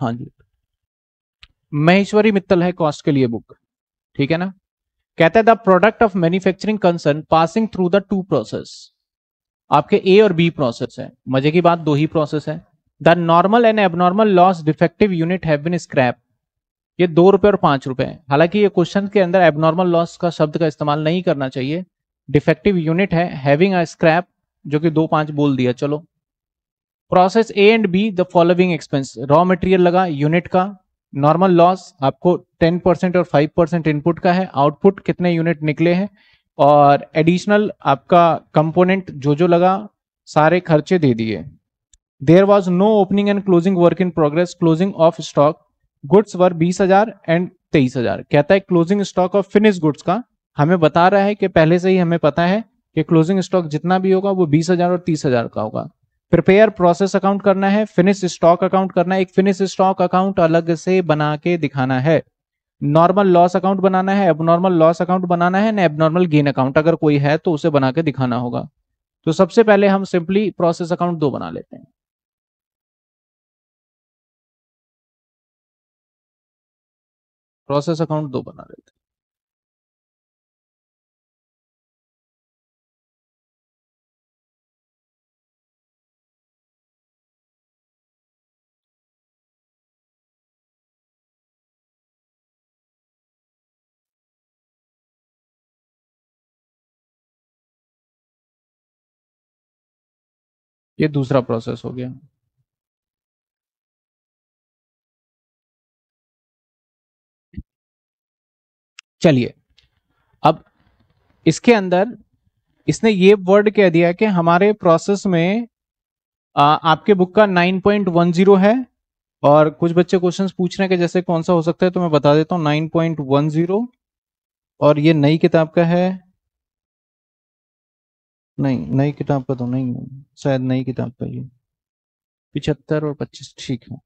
हाँ जी महेश्वरी मित्तल है कॉस्ट के लिए बुक ठीक है ना कहता है the product of manufacturing concern passing through the two process आपके ए और बी प्रोसेस है मजे की बात दो ही प्रोसेस है the normal and abnormal loss defective unit have scrap ये दो रुपए और पांच रुपए है हालांकि ये क्वेश्चन के अंदर एबनॉर्मल लॉस का शब्द का इस्तेमाल नहीं करना चाहिए डिफेक्टिव यूनिट है हैविंग अ स्क्रैप जो कि दो पांच बोल दिया चलो process A and B the following expense raw material लगा यूनिट का नॉर्मल लॉस आपको 10 परसेंट और 5 परसेंट इनपुट का है आउटपुट कितने यूनिट निकले हैं और एडिशनल आपका कंपोनेंट जो जो लगा सारे खर्चे दे दिए there was no opening and closing work in progress closing of stock goods were बीस हजार एंड तेईस हजार कहता है closing stock of finish goods का हमें बता रहा है कि पहले से ही हमें पता है कि क्लोजिंग स्टॉक जितना भी होगा वो बीस हजार और तीस हजार का होगा प्रिपेयर प्रोसेस अकाउंट करना है फिनिश स्टॉक अकाउंट करना है एक फिनिश स्टॉक अकाउंट अलग से बना के दिखाना है नॉर्मल लॉस अकाउंट बनाना है एबनॉर्मल लॉस अकाउंट बनाना है ना एबनॉर्मल गेन अकाउंट अगर कोई है तो उसे बना के दिखाना होगा तो सबसे पहले हम सिंपली प्रोसेस अकाउंट दो बना लेते हैं प्रोसेस अकाउंट दो बना लेते हैं ये दूसरा प्रोसेस हो गया चलिए अब इसके अंदर इसने ये वर्ड कह दिया कि हमारे प्रोसेस में आ, आपके बुक का 9.10 है और कुछ बच्चे क्वेश्चंस पूछ रहे हैं कि जैसे कौन सा हो सकता है तो मैं बता देता हूं 9.10 और ये नई किताब का है नहीं नई किताब का तो नहीं है शायद नई किताब का ये पिछहत्तर और पच्चीस ठीक है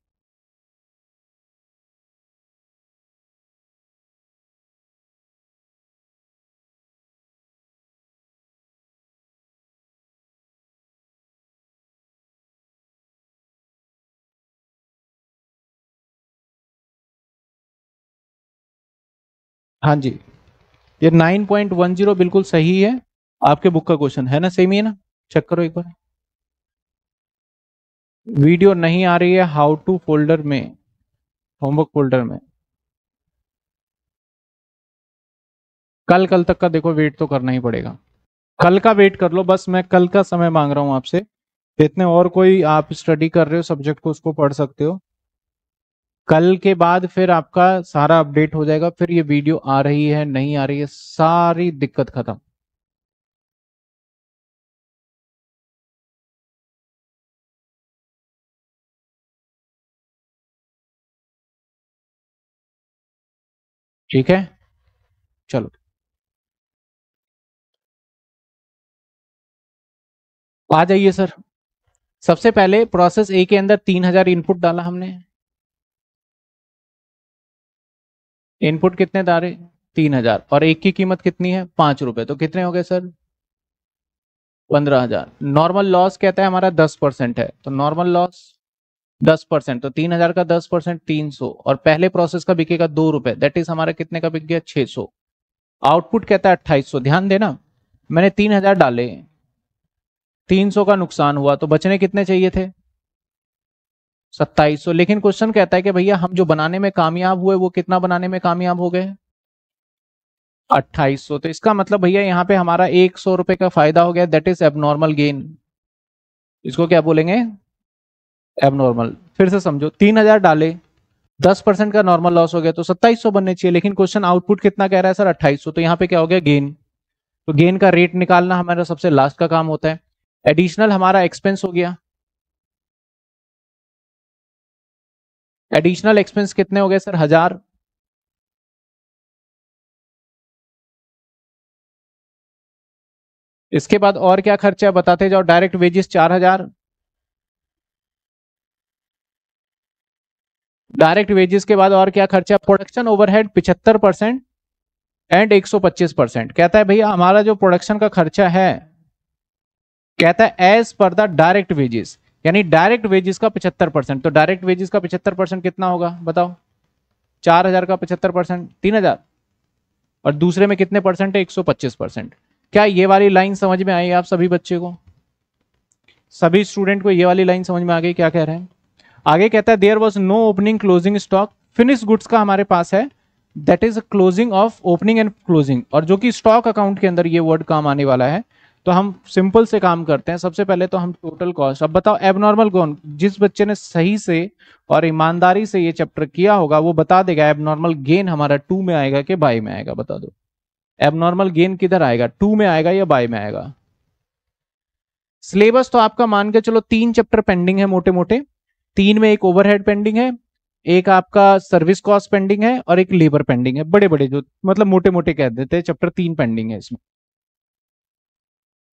हाँ जी ये नाइन पॉइंट वन जीरो बिल्कुल सही है आपके बुक का क्वेश्चन है ना सेम ही है ना चेक करो एक बार वीडियो नहीं आ रही है हाउ टू फोल्डर में होमवर्क फोल्डर में कल कल तक का देखो वेट तो करना ही पड़ेगा कल का वेट कर लो बस मैं कल का समय मांग रहा हूं आपसे इतने और कोई आप स्टडी कर रहे हो सब्जेक्ट को उसको पढ़ सकते हो कल के बाद फिर आपका सारा अपडेट हो जाएगा फिर ये वीडियो आ रही है नहीं आ रही है सारी दिक्कत खत्म ठीक है चलो आ जाइए सर सबसे पहले प्रोसेस ए के अंदर तीन हजार इनपुट डाला हमने इनपुट कितने डाले तीन हजार और एक की कीमत कितनी है पांच रुपए तो कितने हो गए सर पंद्रह हजार नॉर्मल लॉस कहता है हमारा दस परसेंट है तो नॉर्मल लॉस दस परसेंट तो तीन हजार का दस परसेंट तीन सौ और पहले प्रोसेस का बिकेगा दो रुपए दैट इज हमारा कितने का बिक गया छह सौ आउटपुट कहता है अट्ठाईस सौ ध्यान देना मैंने तीन हजार डाले तीन सौ का नुकसान हुआ तो बचने कितने चाहिए थे सत्ताईस सौ लेकिन क्वेश्चन कहता है कि भैया हम जो बनाने में कामयाब हुए वो कितना बनाने में कामयाब हो गए अट्ठाईस तो इसका मतलब भैया यहाँ पे हमारा एक सौ रुपए का फायदा हो गया दैट इज एबनॉर्मल गेन इसको क्या बोलेंगे एबनॉर्मल फिर से समझो तीन हजार डाले दस परसेंट का नॉर्मल लॉस हो गया तो सत्ताईस सौ बनने चाहिए लेकिन क्वेश्चन आउटपुट कितना कह रहा है सर अट्ठाईस तो यहाँ पे क्या हो गया गेन तो गेन का रेट निकालना हमारा सबसे लास्ट का काम होता है एडिशनल हमारा एक्सपेंस हो गया एडिशनल एक्सपेंस कितने हो गए सर हजार इसके बाद और क्या खर्चा है बताते जाओ डायरेक्ट वेजेस चार हजार डायरेक्ट वेजेस के बाद और क्या खर्चा प्रोडक्शन ओवरहेड पिछहत्तर परसेंट एंड एक सौ पच्चीस परसेंट कहता है भैया हमारा जो प्रोडक्शन का खर्चा है कहता है एज पर द डायरेक्ट वेजेस यानी डायरेक्ट वेजेस का पिछहत्तर परसेंट तो डायरेक्ट वेजेस का पिछहत्तर परसेंट कितना होगा बताओ चार हजार का पिछहत्तर परसेंट तीन हजार और दूसरे में कितने परसेंट है एक सौ पच्चीस परसेंट क्या ये वाली लाइन समझ में आई आप सभी बच्चे को सभी स्टूडेंट को ये वाली लाइन समझ में आ गई क्या कह रहे हैं आगे कहता है there was no opening closing stock finish goods का हमारे पास है that is closing of opening and closing और जो कि स्टॉक अकाउंट के अंदर ये वर्ड काम आने वाला है तो हम सिंपल से काम करते हैं सबसे पहले तो हम टोटल कॉस्ट अब बताओ एबनॉर्मल कौन जिस बच्चे ने सही से और ईमानदारी से ये चैप्टर किया होगा वो बता देगा एबनॉर्मल गेन हमारा टू में आएगा कि बाई में आएगा बता दो एबनॉर्मल गेन किधर आएगा टू में आएगा या बाई में आएगा सिलेबस तो आपका मान के चलो तीन चैप्टर पेंडिंग है मोटे मोटे तीन में एक ओवरहेड पेंडिंग है एक आपका सर्विस कॉस्ट पेंडिंग है और एक लेबर पेंडिंग है बड़े बड़े जो मतलब मोटे मोटे कह देते हैं चैप्टर तीन पेंडिंग है इसमें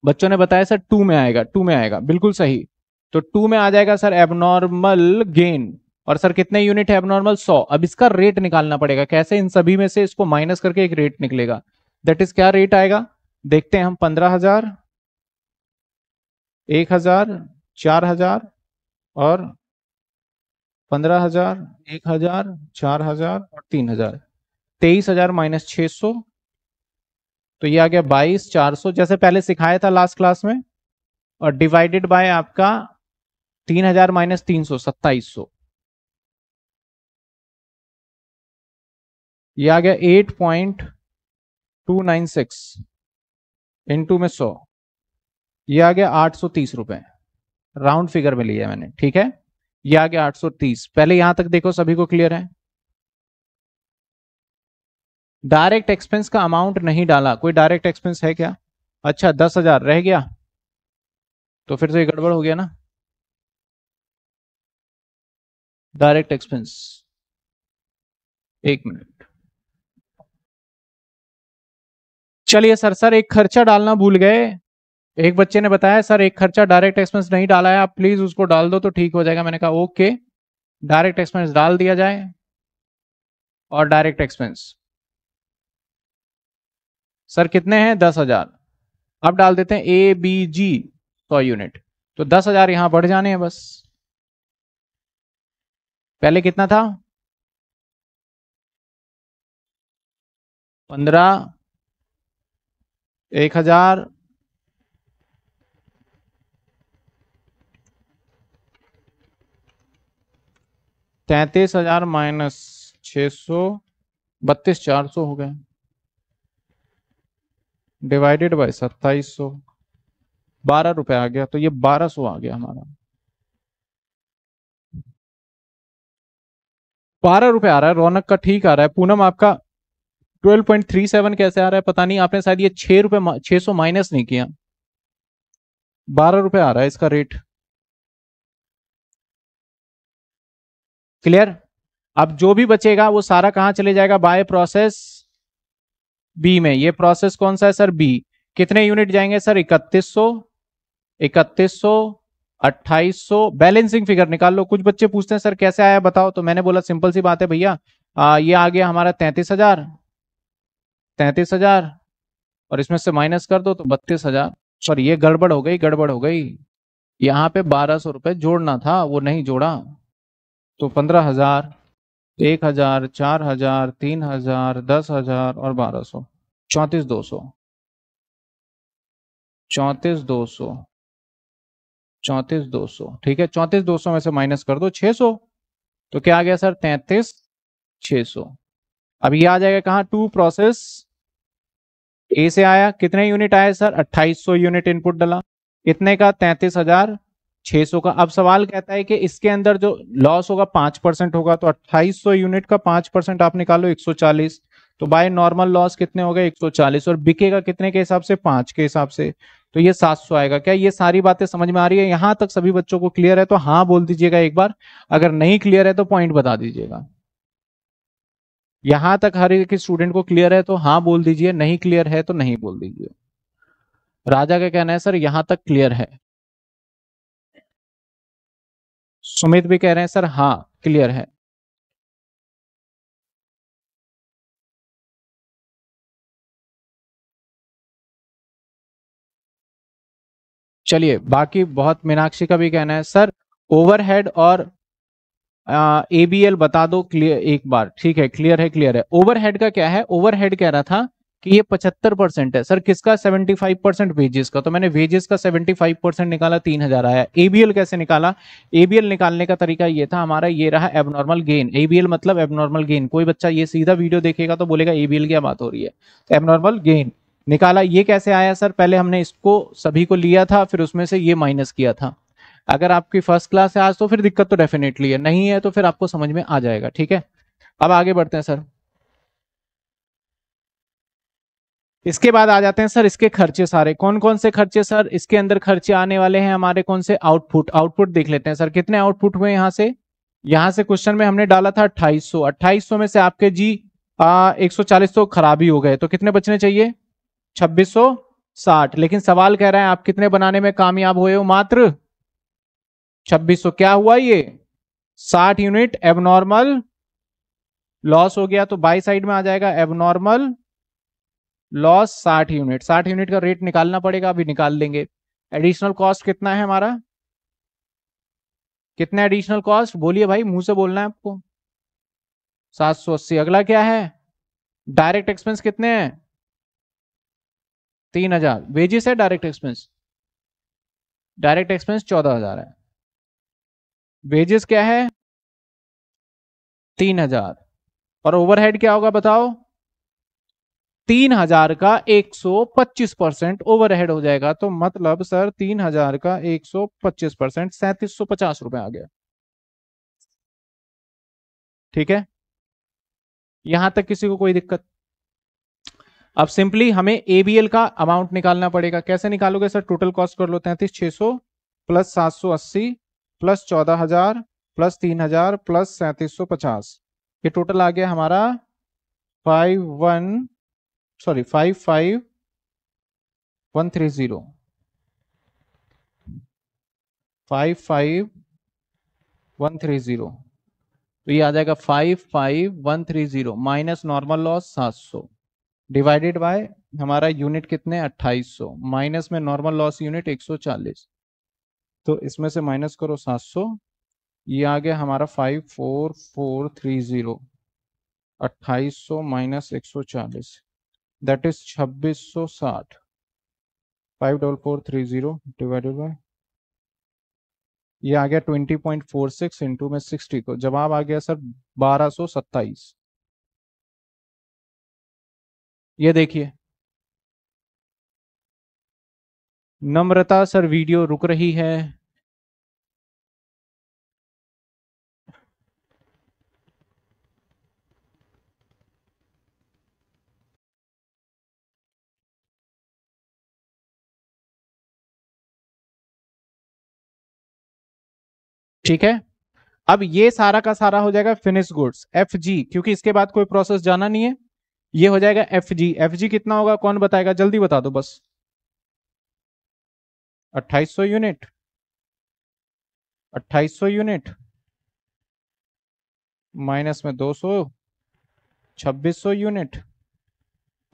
बच्चों ने बताया सर टू में आएगा टू में आएगा बिल्कुल सही तो टू में आ जाएगा सर एबनॉर्मल गेन और सर कितने यूनिट है एबनॉर्मल सौ अब इसका रेट निकालना पड़ेगा कैसे इन सभी में से इसको माइनस करके एक रेट निकलेगा दैट इज क्या रेट आएगा देखते हैं हम पंद्रह हजार एक हजार चार हजार और पंद्रह हजार एक हजार चार हजार और तीन हजार तेईस हजार माइनस छह सौ तो ये आ गया बाईस चार सौ जैसे पहले सिखाया था लास्ट क्लास में और डिवाइडेड बाय आपका तीन हजार माइनस तीन सौ सत्ताईस सौ यह आ गया eight point two nine six into में सौ यह आ गया आठ सौ तीस रुपए राउंड फिगर में लिया मैंने ठीक है ये आ गया 830 पहले यहां तक देखो सभी को क्लियर है डायरेक्ट एक्सपेंस का अमाउंट नहीं डाला कोई डायरेक्ट एक्सपेंस है क्या अच्छा दस हजार रह गया तो फिर से तो गड़बड़ हो गया ना डायरेक्ट एक्सपेंस एक मिनट चलिए सर सर एक खर्चा डालना भूल गए एक बच्चे ने बताया सर एक खर्चा डायरेक्ट एक्सपेंस नहीं डाला है आप प्लीज उसको डाल दो तो ठीक हो जाएगा मैंने कहा ओके डायरेक्ट एक्सपेंस डाल दिया जाए और डायरेक्ट एक्सपेंस सर कितने हैं दस हजार अब डाल देते हैं ए बी जी सौ यूनिट तो दस हजार यहां बढ़ जाने हैं बस पहले कितना था पंद्रह एक हजार तैतीस हजार माइनस छ सौ बत्तीस चार सौ हो गए डिवाइडेड बाय सत्ताईस सौ बारह रुपए आ गया तो ये बारह सौ आ गया हमारा बारह रुपए आ रहा है रौनक का ठीक आ रहा है पूनम आपका 12.37 कैसे आ रहा है पता नहीं आपने शायद ये छह रुपए छह सौ माइनस नहीं किया बारह रुपए आ रहा है इसका रेट क्लियर अब जो भी बचेगा वो सारा कहाँ चले जाएगा बाय प्रोसेस बी में ये प्रोसेस कौन सा है सर बी कितने यूनिट जाएंगे सर इकतीस सौ इकतीस सौ अट्ठाईस सौ बैलेंसिंग फिगर निकाल लो कुछ बच्चे पूछते हैं सर कैसे आया बताओ तो मैंने बोला सिंपल सी बात है भैया ये आ गया हमारा तैंतीस हजार तैंतीस हजार और इसमें से माइनस कर दो तो बत्तीस हजार पर ये गड़बड़ हो गई गड़बड़ हो गई यहाँ पे बारह सौ रुपए जोड़ना था वो नहीं जोड़ा तो पंद्रह हजार एक हजार चार हजार तीन हजार दस हजार और बारह सौ चौंतीस दो सौ चौंतीस दो सौ चौंतीस दो सौ ठीक है चौंतीस दो सौ में से माइनस कर दो छह सौ तो क्या आ गया सर तैतीस छह सौ अब ये आ जाएगा कहा टू प्रोसेस ए से आया कितने यूनिट आए सर अट्ठाईस सौ यूनिट इनपुट डाला इतने का तैतीस हजार 600 का अब सवाल कहता है कि इसके अंदर जो लॉस होगा पांच परसेंट होगा तो 2800 यूनिट का पांच परसेंट आप निकालो 140 तो बाय नॉर्मल लॉस कितने हो गए 140 और बिकेगा कितने के हिसाब से पांच के हिसाब से तो ये 700 आएगा क्या ये सारी बातें समझ में आ रही है यहां तक सभी बच्चों को क्लियर है तो हाँ बोल दीजिएगा एक बार अगर नहीं क्लियर है तो पॉइंट बता दीजिएगा यहां तक हर एक स्टूडेंट को क्लियर है तो हाँ बोल दीजिए नहीं क्लियर है तो नहीं बोल दीजिए राजा का कहना है सर यहां तक क्लियर है सुमित भी कह रहे हैं सर हाँ क्लियर है चलिए बाकी बहुत मीनाक्षी का भी कहना है सर ओवरहेड और एबीएल बता दो क्लियर एक बार ठीक है क्लियर है क्लियर है ओवरहेड का क्या है ओवरहेड कह रहा था कि ये 75 परसेंट है सर किसका 75 परसेंट वेजेस का तो मैंने वेजेस का 75 परसेंट निकाला तीन हजार आया एबीएल कैसे निकाला एबीएल निकालने का तरीका ये था हमारा ये रहा एबनॉर्मल गेन एबीएल मतलब एबनॉर्मल गेन कोई बच्चा ये सीधा वीडियो देखेगा तो बोलेगा एबीएल क्या बात हो रही है तो एबनॉर्मल गेन निकाला ये कैसे आया सर पहले हमने इसको सभी को लिया था फिर उसमें से ये माइनस किया था अगर आपकी फर्स्ट क्लास है आज तो फिर दिक्कत तो डेफिनेटली है नहीं है तो फिर आपको समझ में आ जाएगा ठीक है अब आगे बढ़ते हैं सर इसके बाद आ जाते हैं सर इसके खर्चे सारे कौन कौन से खर्चे सर इसके अंदर खर्चे आने वाले हैं हमारे कौन से आउटपुट आउटपुट देख लेते हैं सर कितने आउटपुट हुए यहाँ से यहाँ से क्वेश्चन में हमने डाला था 2800 2800 में से आपके जी आ, 140 तो खराबी हो गए तो कितने बचने चाहिए 2660 लेकिन सवाल कह रहा है आप कितने बनाने में कामयाब हुए हो मात्र सौ क्या हुआ ये साठ यूनिट एबनॉर्मल लॉस हो गया तो बाई साइड में आ जाएगा एबनॉर्मल लॉस साठ यूनिट साठ यूनिट का रेट निकालना पड़ेगा अभी निकाल लेंगे एडिशनल कॉस्ट कितना है हमारा कितना एडिशनल कॉस्ट बोलिए भाई मुंह से बोलना है आपको सात सौ अस्सी अगला क्या है डायरेक्ट एक्सपेंस कितने हैं तीन हजार वेजिस है डायरेक्ट एक्सपेंस डायरेक्ट एक्सपेंस चौदह हजार है वेजेस क्या है तीन हजार और ओवरहेड क्या होगा बताओ तीन हजार का एक सौ पच्चीस परसेंट ओवर हेड हो जाएगा तो मतलब सर तीन हजार का एक सौ पच्चीस परसेंट सैंतीस सौ पचास रुपए आ गया ठीक है यहां तक किसी को कोई दिक्कत अब सिंपली हमें एबीएल का अमाउंट निकालना पड़ेगा कैसे निकालोगे सर टोटल कॉस्ट कर लो तैतीस छह सौ प्लस सात सौ अस्सी प्लस चौदह हजार प्लस तीन हजार प्लस सैंतीस सौ पचास ये टोटल आ गया हमारा फाइव वन sorry 55130 55130 तो ये आ जाएगा 55130 minus normal loss 700 divided by हमारा यूनिट कितने 2800 माइनस में नॉर्मल लॉस यूनिट 140 तो इसमें से माइनस करो 700 ये आ गया हमारा 54430 2800 माइनस 140 छब्बीस double four three zero divided by ये आ गया twenty point four six into में सिक्सटी तो जवाब आ गया सर बारह सो सत्ताईस ये देखिए नम्रता सर वीडियो रुक रही है ठीक है अब ये सारा का सारा हो जाएगा फिनिश गुड्स एफ जी क्योंकि इसके बाद कोई प्रोसेस जाना नहीं है ये हो जाएगा एफ जी एफ जी कितना होगा कौन बताएगा जल्दी बता दो बस 2800 यूनिट 2800 यूनिट माइनस में 200 2600 यूनिट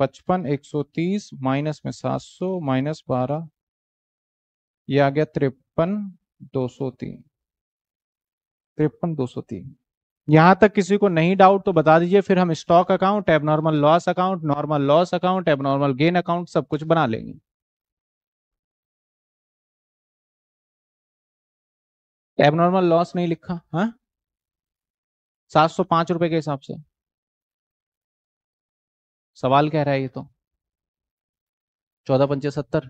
55 130 माइनस में 700 माइनस 12 ये आ गया तिरपन दो सौ तीन तिरपन दो सौ तीन यहां तक किसी को नहीं डाउट तो बता दीजिए फिर हम stock account abnormal loss account normal loss account abnormal gain account सब कुछ बना लेंगे एबनॉर्मल लॉस नहीं लिखा है हाँ? सात सौ पांच रुपए के हिसाब से सवाल कह रहा है ये तो चौदह पंचे सत्तर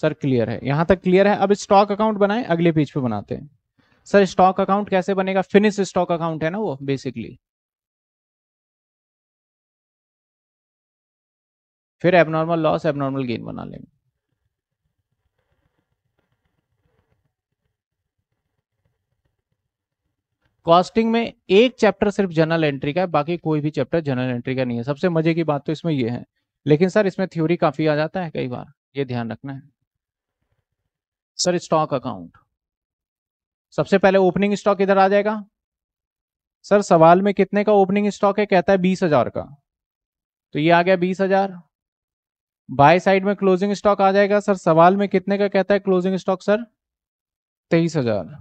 सर क्लियर है यहां तक क्लियर है अब स्टॉक अकाउंट बनाए अगले पेज पे बनाते हैं सर स्टॉक अकाउंट कैसे बनेगा फिनिश स्टॉक अकाउंट है ना वो बेसिकली फिर एबनॉर्मल लॉस एबनॉर्मल गेन बना लेंगे कॉस्टिंग में एक चैप्टर सिर्फ जनरल एंट्री का है बाकी कोई भी चैप्टर जनरल एंट्री का नहीं है सबसे मजे की बात तो इसमें ये है लेकिन सर इसमें थ्योरी काफी आ जाता है कई बार ये ध्यान रखना है सर स्टॉक अकाउंट सबसे पहले ओपनिंग स्टॉक इधर आ जाएगा सर सवाल में कितने का ओपनिंग स्टॉक है कहता है बीस हजार का तो ये आ गया बीस हजार बाय साइड में क्लोजिंग स्टॉक आ जाएगा सर सवाल में कितने का कहता है क्लोजिंग स्टॉक सर तेईस हजार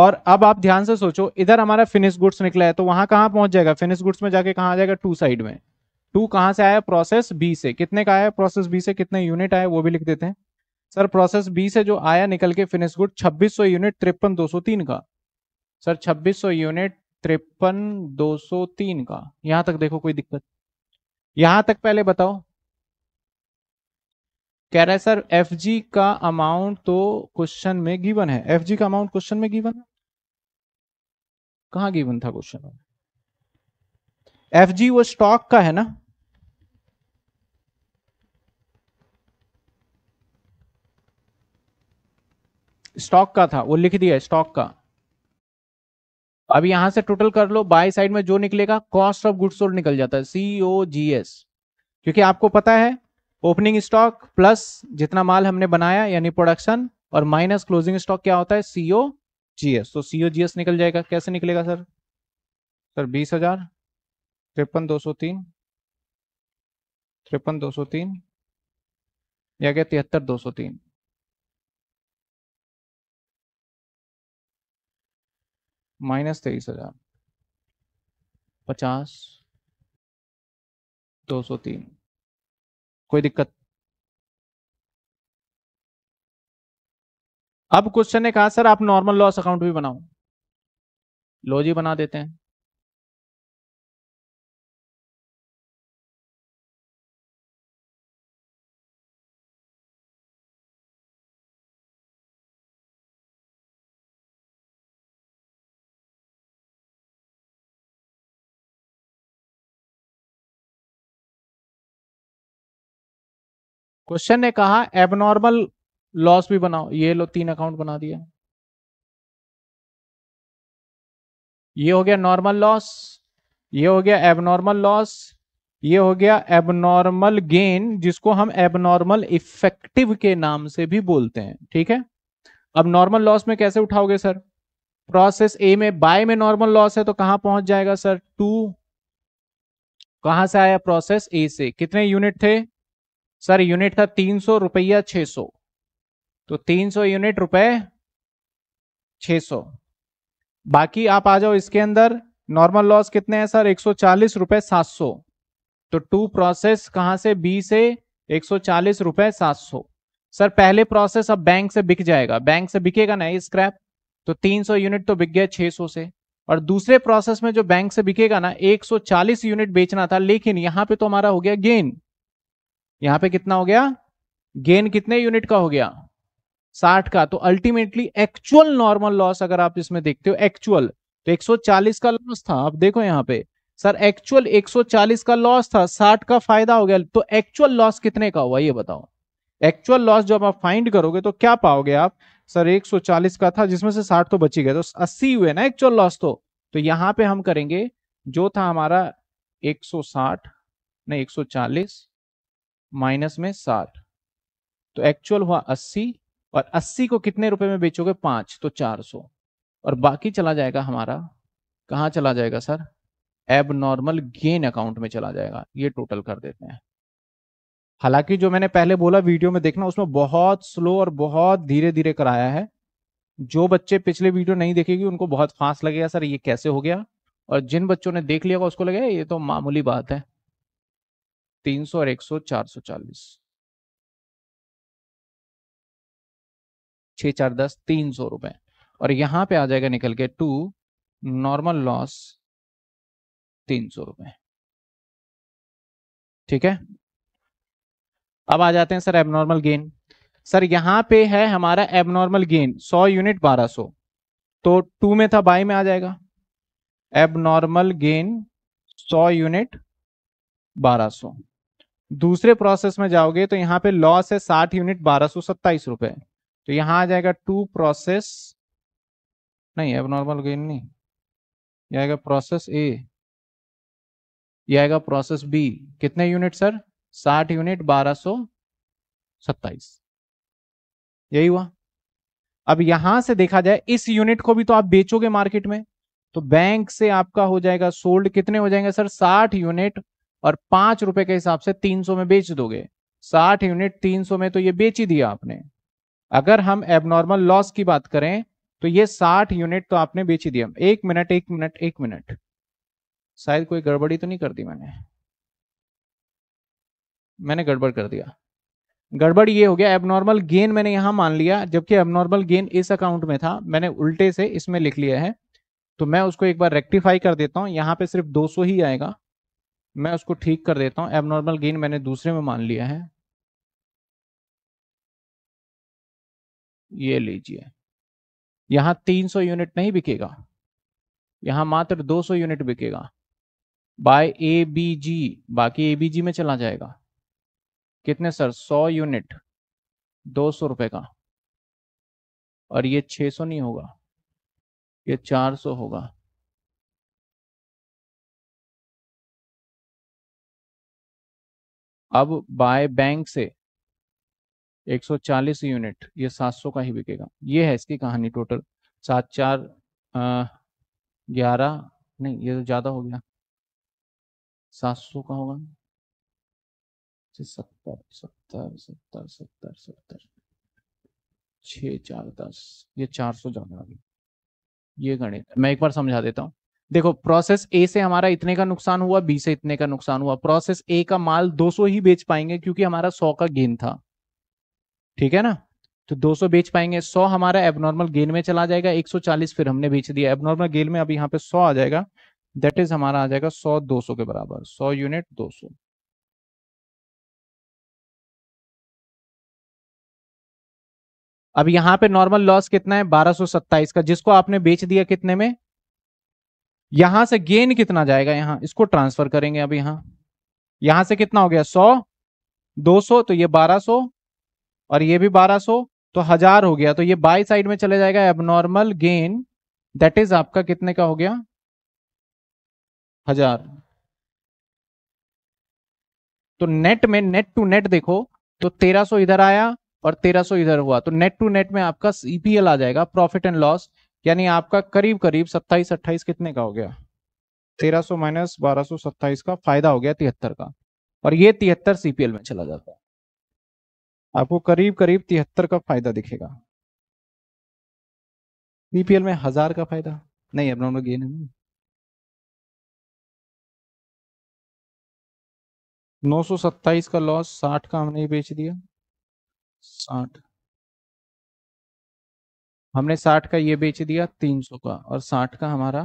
और अब आप ध्यान से सोचो इधर हमारा फिनिश गुड्स निकला है तो वहां कहाँ पहुंच जाएगा फिनिश गुड्स में जाके कहाँ आ जाएगा टू साइड में टू कहाँ से आया प्रोसेस बी से कितने का आया प्रोसेस बी से कितने यूनिट आए वो भी लिख देते हैं सर प्रोसेस बी से जो आया निकल के फिनिश गुड 2600 यूनिट तिरपन दो का सर 2600 यूनिट तिरपन दो का यहां तक देखो कोई दिक्कत यहां तक पहले बताओ कह रहा है सर एफ जी का अमाउंट तो क्वेश्चन में गिवन है एफ जी का अमाउंट क्वेश्चन में गिवन है कहा गिवन था क्वेश्चन में एफ जी वो स्टॉक का है ना स्टॉक का था वो लिख दिया स्टॉक का अब यहां से टोटल कर लो बाय साइड में जो निकलेगा कॉस्ट ऑफ गुड्स सोल्ड निकल जाता है सीओ जी एस क्योंकि आपको पता है ओपनिंग स्टॉक प्लस जितना माल हमने बनाया यानी प्रोडक्शन और माइनस क्लोजिंग स्टॉक क्या होता है सीओ जीएस तो सीओ जीएस निकल जाएगा कैसे निकलेगा सर सर बीस हजार तिरपन दो सौ तीन तिरपन दो सौ तीन या क्या तिहत्तर दो सौ तीन माइनस तेईस हजार पचास दो सौ तीन कोई दिक्कत अब क्वेश्चन ने कहा सर आप नॉर्मल लॉस अकाउंट भी बनाओ लो जी बना देते हैं क्वेश्चन ने कहा एबनॉर्मल लॉस भी बनाओ ये लो तीन अकाउंट बना दिया ये हो गया नॉर्मल लॉस ये हो गया एबनॉर्मल लॉस ये हो गया एबनॉर्मल गेन जिसको हम एबनॉर्मल इफेक्टिव के नाम से भी बोलते हैं ठीक है अब नॉर्मल लॉस में कैसे उठाओगे सर प्रोसेस ए में बाय में नॉर्मल लॉस है तो कहां पहुंच जाएगा सर टू कहां से आया प्रोसेस ए से कितने यूनिट थे सर यूनिट था तीन सौ रुपया छ सौ तो तीन सौ यूनिट रुपए छ सौ बाकी आप आ जाओ इसके अंदर नॉर्मल लॉस कितने हैं सर एक सौ चालीस रुपए सात सौ तो टू प्रोसेस कहां से बी से एक सौ चालीस रुपए सात सौ सर पहले प्रोसेस अब बैंक से बिक जाएगा बैंक से बिकेगा ना ये स्क्रैप तो तीन सौ यूनिट तो बिक गया छह सौ से और दूसरे प्रोसेस में जो बैंक से बिकेगा ना 140 यूनिट बेचना था लेकिन यहां पे तो हमारा हो गया गेन यहां पे कितना हो गया गेन कितने यूनिट का हो गया साठ का तो अल्टीमेटली एक्चुअल नॉर्मल लॉस अगर आप इसमें देखते हो एक्चुअल तो 140 का लॉस था आप देखो यहाँ पे सर एक्चुअल 140 का लॉस था 60 का फायदा हो गया तो एक्चुअल लॉस कितने का हुआ ये बताओ एक्चुअल लॉस जब आप फाइंड करोगे तो क्या पाओगे आप सर 140 का था जिसमें से 60 तो बची गए तो 80 हुए ना एक्चुअल लॉस तो तो यहाँ पे हम करेंगे जो था हमारा 160 नहीं 140 माइनस में साठ तो एक्चुअल हुआ अस्सी और अस्सी को कितने रुपए में बेचोगे पांच तो चार सौ और बाकी चला जाएगा हमारा कहाँ चला जाएगा सर एब नॉर्मल गेन अकाउंट में चला जाएगा ये टोटल कर देते हैं हालांकि जो मैंने पहले बोला वीडियो में देखना उसमें बहुत स्लो और बहुत धीरे धीरे कराया है जो बच्चे पिछले वीडियो नहीं देखेगी उनको बहुत फास्ट लगेगा सर ये कैसे हो गया और जिन बच्चों ने देख लिया उसको लगेगा ये तो मामूली बात है तीन सौ और एक सौ चार सौ चालीस छ चार दस तीन सौ रुपए और यहां पे आ जाएगा निकल के टू नॉर्मल लॉस तीन सौ रुपए ठीक है अब आ जाते हैं सर एबनॉर्मल गेन सर यहां पे है हमारा एबनॉर्मल गेन सौ यूनिट बारह सौ तो टू में था बाई में आ जाएगा एबनॉर्मल गेन सौ यूनिट बारह सौ दूसरे प्रोसेस में जाओगे तो यहाँ पे लॉस है साठ यूनिट बारह सो सत्ताईस रुपए तो यहाँ आ जाएगा टू प्रोसेस नहीं अब नॉर्मल गेन नहीं यह आएगा प्रोसेस ए यह आएगा प्रोसेस बी कितने यूनिट सर साठ यूनिट बारह सो सत्ताईस यही हुआ अब यहां से देखा जाए इस यूनिट को भी तो आप बेचोगे मार्केट में तो बैंक से आपका हो जाएगा सोल्ड कितने हो जाएंगे सर साठ यूनिट और पांच रुपए के हिसाब से तीन सौ में बेच दोगे साठ यूनिट तीन सौ में तो ये बेच ही दिया आपने अगर हम एबनॉर्मल लॉस की बात करें तो ये साठ यूनिट तो आपने बेच ही दिया एक मिनट एक मिनट एक मिनट शायद कोई गड़बड़ी तो नहीं कर दी मैंने मैंने गड़बड़ कर दिया गड़बड़ ये हो गया एबनॉर्मल गेन मैंने यहां मान लिया जबकि एबनॉर्मल गेन इस अकाउंट में था मैंने उल्टे से इसमें लिख लिया है तो मैं उसको एक बार रेक्टिफाई कर देता हूं यहां पे सिर्फ 200 ही आएगा मैं उसको ठीक कर देता हूँ एबनॉर्मल गेन मैंने दूसरे में मान लिया है ये लीजिए यहां 300 यूनिट नहीं बिकेगा यहाँ मात्र 200 यूनिट बिकेगा बाय ए बी जी बाकी ए बी जी में चला जाएगा कितने सर 100 यूनिट दो सौ रुपये का और ये 600 नहीं होगा ये 400 होगा अब बाय बैंक से 140 यूनिट ये 700 का ही बिकेगा ये है इसकी कहानी टोटल सात चार ग्यारह नहीं ये तो ज़्यादा हो गया 700 का होगा सत्तर सत्तर सत्तर सत्तर सत्तर छ चार दस ये 400 ज़्यादा आ गया ये गणित मैं एक बार समझा देता हूँ देखो प्रोसेस ए से हमारा इतने का नुकसान हुआ बी से इतने का नुकसान हुआ प्रोसेस ए का माल 200 ही बेच पाएंगे क्योंकि हमारा 100 का गेन था ठीक है ना तो 200 बेच पाएंगे 100 हमारा एबनॉर्मल गेन में चला जाएगा 140 फिर हमने बेच दिया एबनॉर्मल गेन में अब यहाँ पे 100 आ जाएगा दैट इज हमारा आ जाएगा 100 दो के बराबर सौ यूनिट दो सौ अब यहाँ पे नॉर्मल लॉस कितना है बारह का जिसको आपने बेच दिया कितने में यहां से गेन कितना जाएगा यहां इसको ट्रांसफर करेंगे अब यहां यहां से कितना हो गया सौ दो सौ तो ये बारह सौ और ये भी बारह सौ तो हजार हो गया तो ये बाई साइड में चले जाएगा एबनॉर्मल गेन दैट इज आपका कितने का हो गया हजार तो नेट में नेट टू नेट देखो तो 1300 इधर आया और 1300 इधर हुआ तो नेट टू नेट में आपका सीपीएल आ जाएगा प्रॉफिट एंड लॉस यानी आपका करीब करीब सत्ताईस अट्ठाईस कितने का हो गया तेरह सौ माइनस बारह सौ सत्ताईस का फायदा हो गया तिहत्तर का और ये तिहत्तर सीपीएल में चला जाता है आपको करीब करीब तिहत्तर का फायदा दिखेगा सीपीएल में हजार का फायदा नहीं अपना ये नहीं नौ सौ सत्ताईस का लॉस साठ का हमने बेच दिया साठ हमने साठ का ये बेच दिया तीन सौ का और साठ का हमारा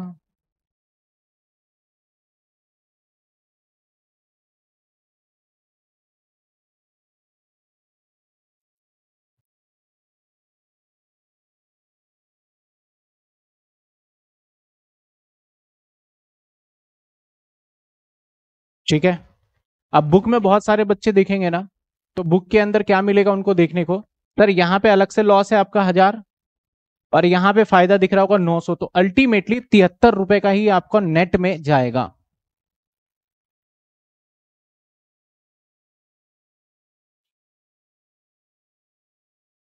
ठीक है अब बुक में बहुत सारे बच्चे देखेंगे ना तो बुक के अंदर क्या मिलेगा उनको देखने को सर यहाँ पे अलग से लॉस है आपका हजार और यहां पे फायदा दिख रहा होगा 900 तो अल्टीमेटली तिहत्तर रुपए का ही आपका नेट में जाएगा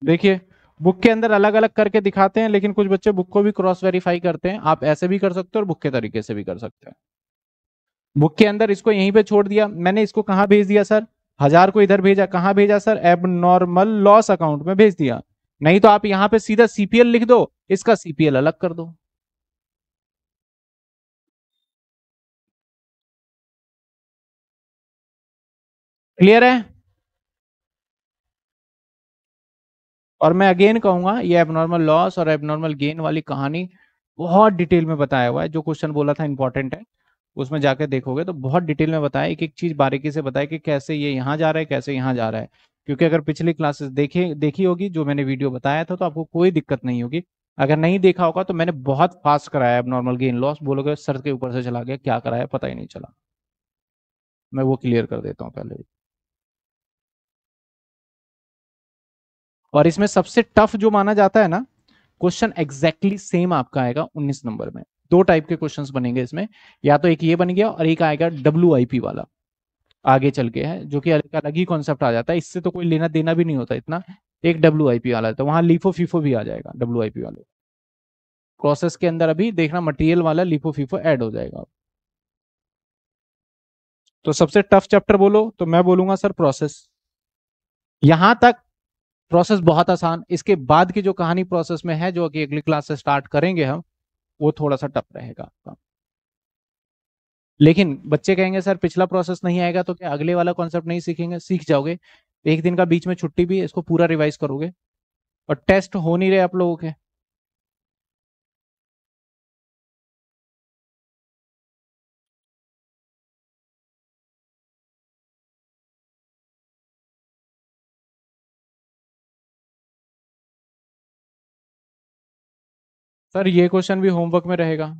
देखिए बुक के अंदर अलग अलग करके दिखाते हैं लेकिन कुछ बच्चे बुक को भी क्रॉस वेरीफाई करते हैं आप ऐसे भी कर सकते हो और बुक के तरीके से भी कर सकते हैं बुक के अंदर इसको यहीं पे छोड़ दिया मैंने इसको कहाँ भेज दिया सर हजार को इधर भेजा कहाँ भेजा सर एब नॉर्मल लॉस अकाउंट में भेज दिया नहीं तो आप यहां पे सीधा सीपीएल लिख दो इसका सीपीएल अलग कर दो क्लियर है और मैं अगेन कहूंगा ये एबनॉर्मल लॉस और एबनॉर्मल गेन वाली कहानी बहुत डिटेल में बताया हुआ है जो क्वेश्चन बोला था इंपॉर्टेंट है उसमें जाके देखोगे तो बहुत डिटेल में बताया एक एक चीज बारीकी से बताया कि कैसे ये यहाँ जा रहा है कैसे यहां जा रहा है क्योंकि अगर पिछली क्लासेस देखे देखी होगी जो मैंने वीडियो बताया था तो आपको कोई दिक्कत नहीं होगी अगर नहीं देखा होगा तो मैंने बहुत फास्ट कराया अब नॉर्मल गेन लॉस बोलोगे सर के ऊपर से चला गया क्या कराया पता ही नहीं चला मैं वो क्लियर कर देता हूं पहले और इसमें सबसे टफ जो माना जाता है ना क्वेश्चन एग्जैक्टली सेम आपका आएगा 19 नंबर में दो टाइप के क्वेश्चंस बनेंगे इसमें या तो एक ये बन गया और एक आएगा डब्ल्यू वाला आगे चल के है जो कि अलग ही कॉन्सेप्ट आ जाता है इससे तो कोई लेना देना भी नहीं होता इतना एक डब्ल्यू आई पी वाला तो वहां लिफो फीफो भी आ जाएगा डब्ल्यू आई पी वाले प्रोसेस के अंदर अभी देखना मटेरियल वाला लिफो फीफो ऐड हो जाएगा तो सबसे टफ चैप्टर बोलो तो मैं बोलूंगा सर प्रोसेस यहां तक प्रोसेस बहुत आसान इसके बाद की जो कहानी प्रोसेस में है जो कि अगली क्लास से स्टार्ट करेंगे हम वो थोड़ा सा टफ रहेगा आपका लेकिन बच्चे कहेंगे सर पिछला प्रोसेस नहीं आएगा तो क्या अगले वाला कॉन्सेप्ट नहीं सीखेंगे सीख जाओगे एक दिन का बीच में छुट्टी भी इसको पूरा रिवाइज करोगे और टेस्ट हो नहीं रहे आप लोगों के सर ये क्वेश्चन भी होमवर्क में रहेगा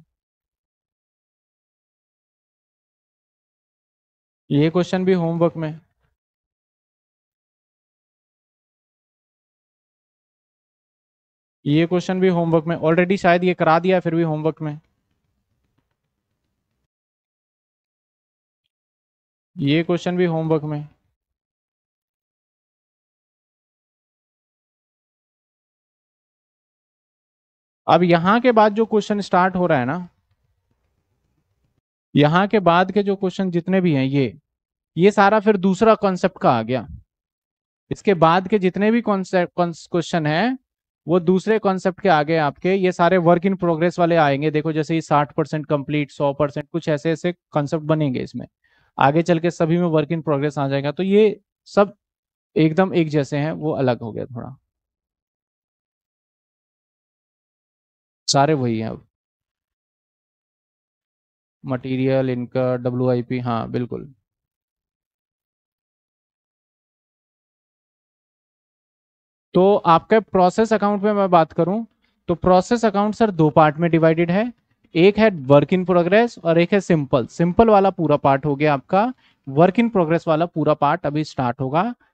ये क्वेश्चन भी होमवर्क में ये क्वेश्चन भी होमवर्क में ऑलरेडी शायद ये करा दिया फिर भी होमवर्क में ये क्वेश्चन भी होमवर्क में अब यहां के बाद जो क्वेश्चन स्टार्ट हो रहा है ना यहाँ के बाद के जो क्वेश्चन जितने भी हैं ये ये सारा फिर दूसरा कॉन्सेप्ट का आ गया इसके बाद के जितने भी क्वेश्चन है वो दूसरे कॉन्सेप्ट के आगे आपके ये सारे वर्क इन प्रोग्रेस वाले आएंगे देखो जैसे ये साठ परसेंट कंप्लीट सौ परसेंट कुछ ऐसे ऐसे कॉन्सेप्ट बनेंगे इसमें आगे चल के सभी में वर्क इन प्रोग्रेस आ जाएगा तो ये सब एकदम एक जैसे हैं वो अलग हो गया थोड़ा सारे वही हैं अब मटेरियल इनका डब्ल्यू आई पी हाँ बिल्कुल तो आपके प्रोसेस अकाउंट में मैं बात करूं तो प्रोसेस अकाउंट सर दो पार्ट में डिवाइडेड है एक है वर्क इन प्रोग्रेस और एक है सिंपल सिंपल वाला पूरा पार्ट हो गया आपका वर्क इन प्रोग्रेस वाला पूरा पार्ट अभी स्टार्ट होगा